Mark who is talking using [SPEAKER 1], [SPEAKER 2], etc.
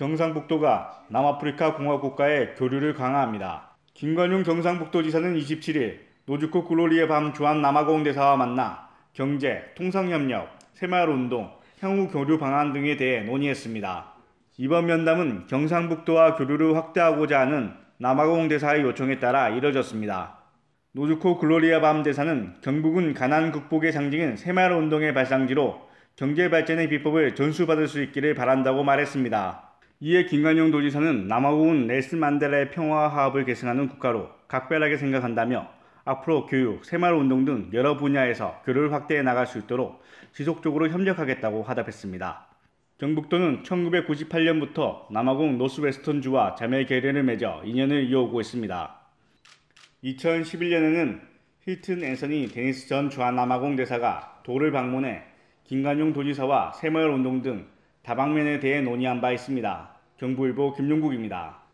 [SPEAKER 1] 경상북도가 남아프리카 공화국과의 교류를 강화합니다. 김관용 경상북도 지사는 27일 노주코 글로리의 밤 주한 남아공 대사와 만나 경제, 통상협력, 새마을운동, 향후 교류 방안 등에 대해 논의했습니다. 이번 면담은 경상북도와 교류를 확대하고자 하는 남아공 대사의 요청에 따라 이뤄졌습니다. 노주코 글로리아 밤 대사는 경북은 가난 극복의 상징인 새마을운동의 발상지로 경제 발전의 비법을 전수받을 수 있기를 바란다고 말했습니다. 이에 김관영 도지사는 남아공은 넬슨 만델라의 평화 와 화합을 계승하는 국가로 각별하게 생각한다며 앞으로 교육, 새마을운동 등 여러 분야에서 교류를 확대해 나갈 수 있도록 지속적으로 협력하겠다고 화답했습니다. 정북도는 1998년부터 남아공 노스웨스턴주와 자매 계련을 맺어 인연을 이어오고 있습니다. 2011년에는 힐튼 앤서니 데니스 전 주한남아공 대사가 도를 방문해 김관용 도지사와 새마을운동 등 다방면에 대해 논의한 바 있습니다. 경북일보 김용국입니다.